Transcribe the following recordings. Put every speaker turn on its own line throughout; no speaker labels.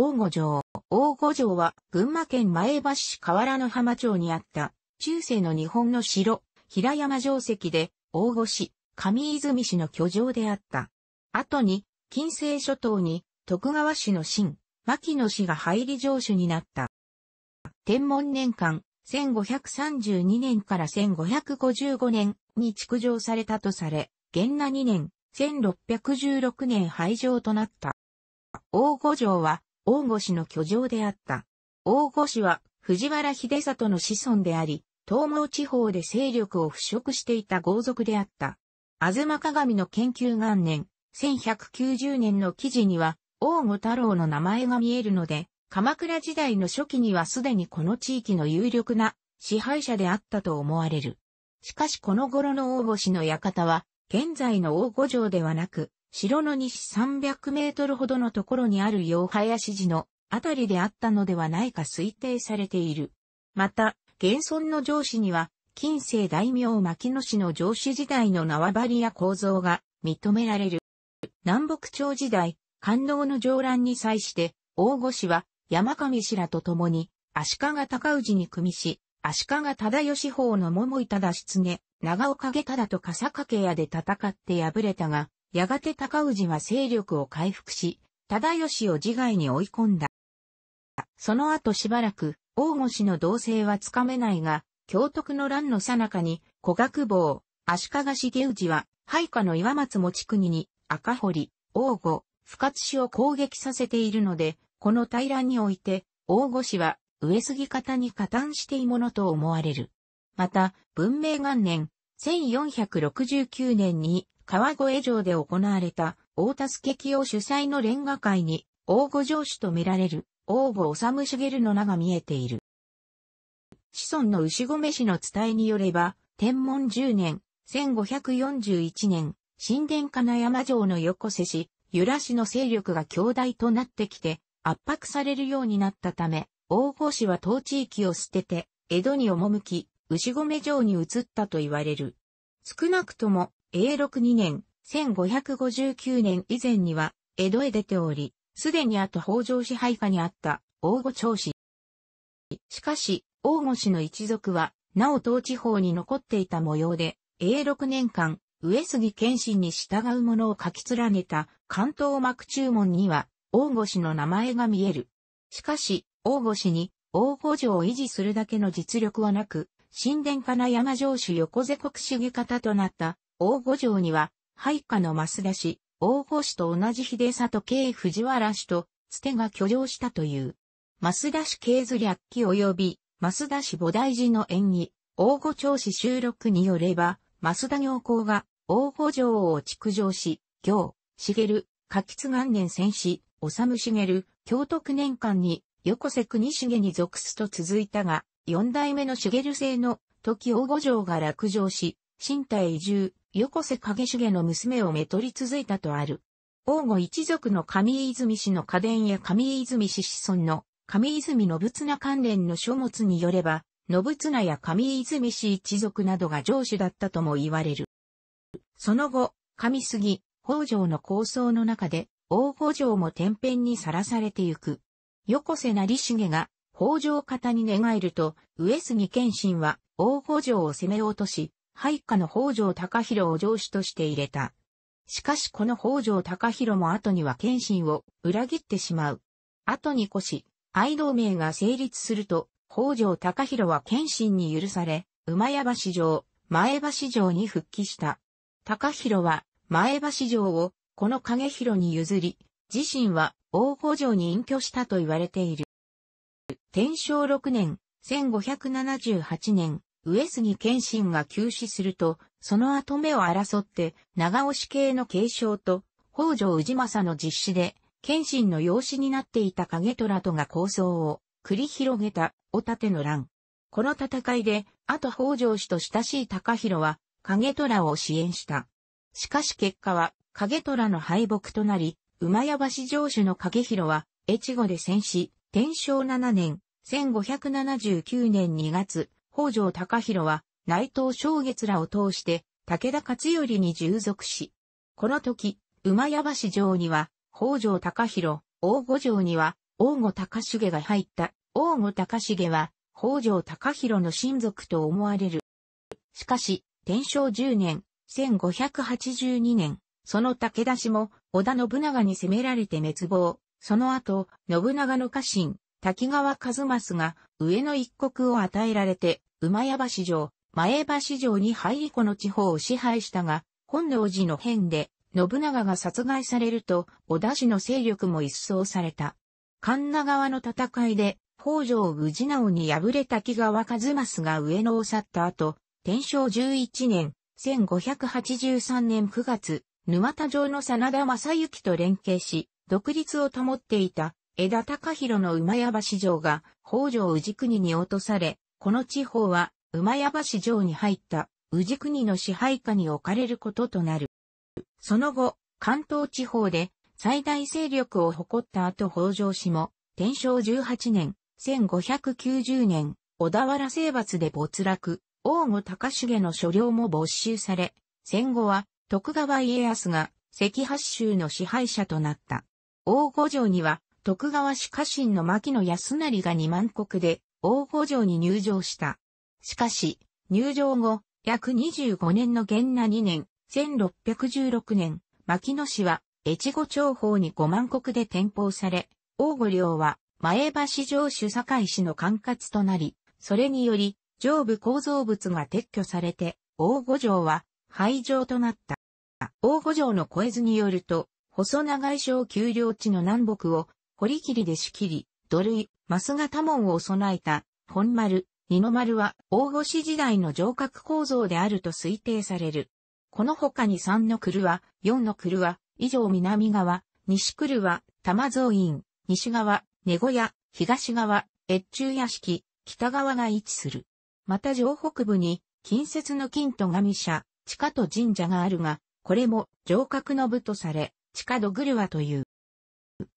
大五城。大五城は群馬県前橋市河原の浜町にあった中世の日本の城、平山城跡で大五市、上泉市の居城であった。後に近世諸島に徳川氏の新、牧野氏が入り城主になった。天文年間、1532年から1555年に築城されたとされ、元那2年、1616年廃城となった。大五城は大御師の居城であった。大御師は藤原秀里の子孫であり、東毛地方で勢力を払拭していた豪族であった。吾妻鏡の研究元年、1190年の記事には、大御太郎の名前が見えるので、鎌倉時代の初期にはすでにこの地域の有力な支配者であったと思われる。しかしこの頃の大御師の館は、現在の大御城ではなく、城の西300メートルほどのところにある洋林寺のあたりであったのではないか推定されている。また、現存の上司には、近世大名牧野氏の上司時代の縄張りや構造が認められる。南北朝時代、官能の上乱に際して、大御氏は山上氏らと共に、足利尊氏に組みし、足利忠義法の桃井忠失げ、長岡家忠と笠掛屋で戦って敗れたが、やがて高氏は勢力を回復し、忠義を自害に追い込んだ。その後しばらく、大御氏の動静はつかめないが、京徳の乱の最中に、古学坊、足利重氏は、配下の岩松持国に、赤堀、大御、深津氏を攻撃させているので、この対乱において、大御氏は、上杉方に加担していものと思われる。また、文明元年、1469年に、川越城で行われた、大田助清主催のレンガ会に、大御城主と見られる、大御治茂の名が見えている。子孫の牛込氏の伝えによれば、天文10年、1541年、神殿金山城の横瀬氏、由良氏の勢力が強大となってきて、圧迫されるようになったため、大御氏は当地域を捨てて、江戸に赴き、牛込城に移ったと言われる。少なくとも、永禄2年、1559年以前には、江戸へ出ており、すでにあと北条支配下にあった大御長氏。しかし、大御氏の一族は、なお東地方に残っていた模様で、永禄年間、上杉謙信に従う者を書き連ねた関東幕注文には、大御氏の名前が見える。しかし、大御氏に、大御城を維持するだけの実力はなく、神殿かな山城主横瀬国主義方となった大御城には、配下の増田氏、大御氏と同じ秀里慶藤原氏と、つてが居城したという。増田氏系図略記及び、増田氏菩提寺の演技、大御町氏収録によれば、増田行幸が、大御城を築城し、行、茂、柿津元年戦死、治茂、京徳年間に、横瀬国重に属すと続いたが、四代目の茂姓の時大御城が落城し、身体移住、横瀬影重の娘をめとり続いたとある。王吾一族の上泉氏の家伝や上泉氏子孫の上泉信綱関連の書物によれば、信綱や上泉氏一族などが上主だったとも言われる。その後、上杉、北条の構想の中で、大北条も天変にさらされてゆく。横瀬成重が北条方に寝返ると、上杉謙信は大北条を攻め落とし、配下の北条高弘を上司として入れた。しかしこの北条高弘も後には謙信を裏切ってしまう。後に越し、愛同盟が成立すると、北条高弘は謙信に許され、馬屋橋城、前橋城に復帰した。高弘は前橋城をこの影広に譲り、自身は大北城に隠居したと言われている。天正6年、1578年、上杉謙信が急死すると、その後目を争って、長押し系の継承と、北条氏政の実施で、謙信の養子になっていた影虎とが構想を繰り広げた、お盾ての乱。この戦いで、あと北条氏と親しい高弘は、影虎を支援した。しかし結果は、影虎の敗北となり、馬屋橋城主の影弘は、越後で戦死、天正7年、1579年2月、北条隆弘は内藤正月らを通して武田勝頼に従属し、この時、馬屋橋城には北条隆弘、大御城には大御隆重が入った。大御隆重は北条隆弘の親族と思われる。しかし、天正10年、1582年、その武田氏も織田信長に攻められて滅亡。その後、信長の家臣、滝川和正が上の一国を与えられて馬屋橋城、前橋城に入りこの地方を支配したが、本能寺の変で、信長が殺害されると、織田氏の勢力も一掃された。神奈川の戦いで、北条氏直に敗れた木川和正が上野を去った後、天正11年、1583年9月、沼田城の真田正幸と連携し、独立を保っていた、枝高広の馬屋橋城が、北条氏国に落とされ、この地方は、馬山市城に入った、宇治国の支配下に置かれることとなる。その後、関東地方で最大勢力を誇った後北条氏も、天正18年、1590年、小田原征伐で没落、王吾隆重の所領も没収され、戦後は徳川家康が関八州の支配者となった。王五条には徳川氏家臣の牧野康成が二万国で、大保城に入城した。しかし、入城後、約25年の元那2年、1616年、牧野氏は、越後町方に五万国で転封され、王御領は、前橋城主堺市の管轄となり、それにより、上部構造物が撤去されて、王御城は、廃城となった。王御城の小絵図によると、細長い小丘陵地の南北を、堀切で仕切り、土塁、マタ多門を備えた、本丸、二の丸は大越時代の城郭構造であると推定される。この他に三の狂は、四の狂は、以上南側、西狂は、玉造院、西側、根小屋、東側、越中屋敷、北側が位置する。また城北部に、近接の金と神社、地下と神社があるが、これも城郭の部とされ、地下土狂はという。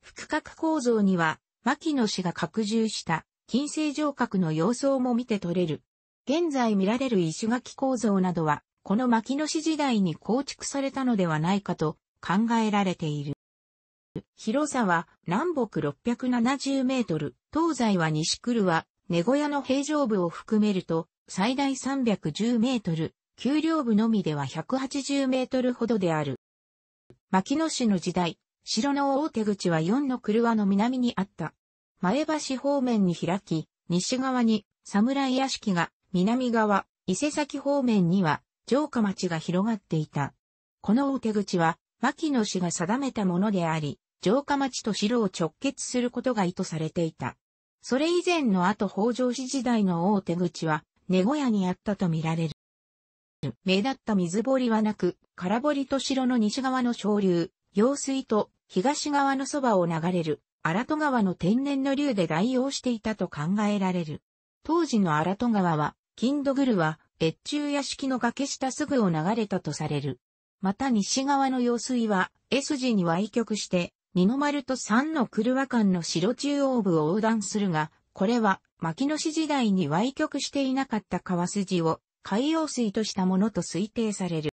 複角構造には、牧野氏が拡充した金星城郭の様相も見て取れる。現在見られる石垣構造などは、この牧野氏時代に構築されたのではないかと考えられている。広さは南北670メートル、東西は西来は、根小屋の平常部を含めると、最大310メートル、丘陵部のみでは180メートルほどである。牧野氏の時代、城の大手口は4の車の南にあった。前橋方面に開き、西側に侍屋敷が、南側、伊勢崎方面には城下町が広がっていた。この大手口は、牧野氏が定めたものであり、城下町と城を直結することが意図されていた。それ以前の後北条氏時代の大手口は、根小屋にあったとみられる。目立った水堀はなく、空堀と城の西側の昇流、用水と東側のそばを流れる荒戸川の天然の流で代用していたと考えられる。当時の荒戸川は、金土狂は、越中屋敷の崖下すぐを流れたとされる。また西側の用水は、S 字に歪曲して、二の丸と三の車間の城中央部を横断するが、これは、牧野市時代に歪曲していなかった川筋を、海洋水としたものと推定される。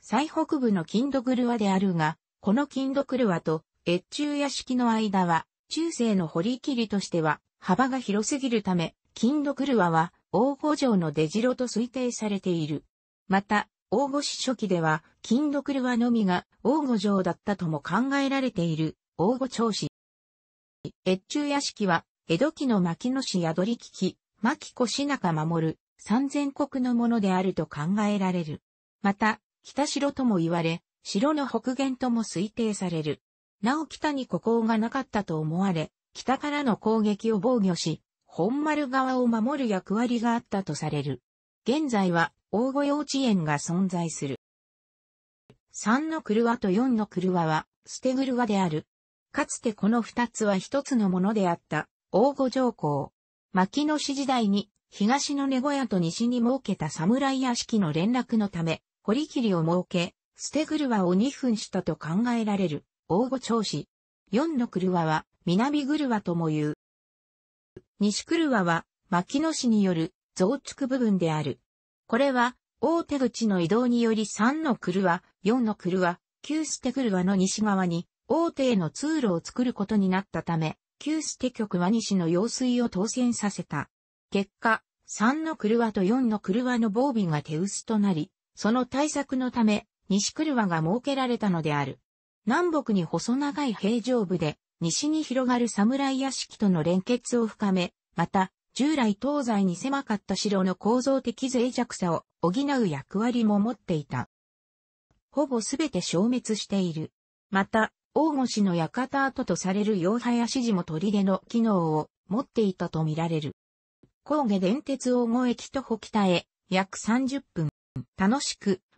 最北部の金土狂はであるが、この金属ルアと越中屋敷の間は、中世の堀切りとしては幅が広すぎるため、金属ルアは大御城の出城と推定されている。また、大御市初期では、金属ルアのみが大御城だったとも考えられている大御町市。越中屋敷は、江戸期の牧野市宿り聞き、牧子市中守る、三千国のものであると考えられる。また、北城とも言われ、城の北限とも推定される。なお北に孤高がなかったと思われ、北からの攻撃を防御し、本丸側を守る役割があったとされる。現在は、大御幼稚園が存在する。三の車と四の車は、捨て車である。かつてこの二つは一つのものであった、大御上皇。牧野氏時代に、東の根小屋と西に設けた侍屋敷の連絡のため、堀切を設け、ステグルワを2分したと考えられる、大御調子。4のクルワは、南グルワとも言う。西クルワは、牧野市による増築部分である。これは、大手口の移動により3のクルワ、4のクルワ、9ステクルワの西側に、大手への通路を作ることになったため、旧捨て局は西の用水を当選させた。結果、3の車と4の車の防備が手薄となり、その対策のため、西車が設けられたのである。南北に細長い平城部で、西に広がる侍屋敷との連結を深め、また、従来東西に狭かった城の構造的脆弱さを補う役割も持っていた。ほぼすべて消滅している。また、大御越の館跡とされる洋林寺も砦の機能を持っていたとみられる。高下電鉄大御駅と北北へ約30分。楽しく